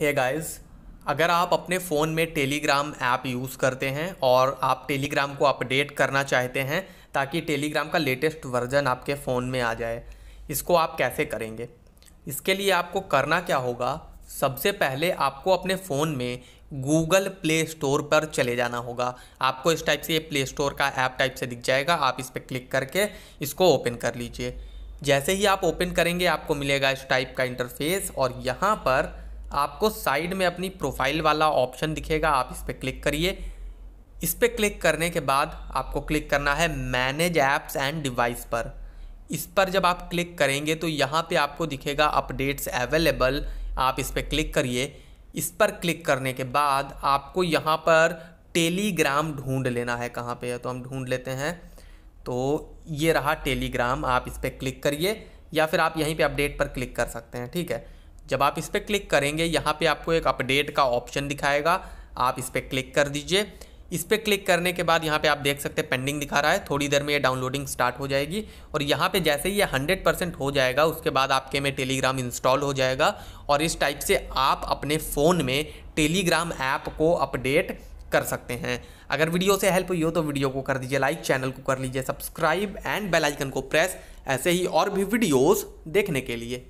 hey guys guys अगर आप अपने फ़ोन में टेलीग्राम ऐप यूज़ करते हैं और आप टेलीग्राम को अपडेट करना चाहते हैं ताकि टेलीग्राम का लेटेस्ट वर्जन आपके फ़ोन में आ जाए इसको आप कैसे करेंगे इसके लिए आपको करना क्या होगा सबसे पहले आपको अपने फ़ोन में गूगल प्ले स्टोर पर चले जाना होगा आपको इस टाइप से ये प्ले स्टोर का ऐप टाइप से दिख जाएगा आप इस पर क्लिक करके इसको ओपन कर लीजिए जैसे ही आप ओपन करेंगे आपको मिलेगा इस टाइप का इंटरफेस और यहाँ पर आपको साइड में अपनी प्रोफाइल वाला ऑप्शन दिखेगा आप इस पर क्लिक करिए इस पर क्लिक करने के बाद आपको क्लिक करना है मैनेज ऐप्स एंड डिवाइस पर इस पर जब आप क्लिक करेंगे तो यहाँ पे आपको दिखेगा अपडेट्स अवेलेबल आप इस पर क्लिक करिए इस पर क्लिक करने के बाद आपको यहाँ पर टेलीग्राम ढूंढ लेना है कहाँ पे है तो हम ढूंढ लेते हैं तो ये रहा टेलीग्राम आप इस पर क्लिक करिए या फिर आप यहीं पे अपडेट पर क्लिक कर सकते हैं ठीक है जब आप इस पर क्लिक करेंगे यहाँ पे आपको एक अपडेट का ऑप्शन दिखाएगा आप इस पर क्लिक कर दीजिए इस पर क्लिक करने के बाद यहाँ पे आप देख सकते हैं पेंडिंग दिखा रहा है थोड़ी देर में ये डाउनलोडिंग स्टार्ट हो जाएगी और यहाँ पे जैसे ही ये 100 परसेंट हो जाएगा उसके बाद आपके में टेलीग्राम इंस्टॉल हो जाएगा और इस टाइप से आप अपने फ़ोन में टेलीग्राम ऐप को अपडेट कर सकते हैं अगर वीडियो से हेल्प हुई हो तो वीडियो को कर दीजिए लाइक चैनल को कर लीजिए सब्सक्राइब एंड बेलाइकन को प्रेस ऐसे ही और भी वीडियोज़ देखने के लिए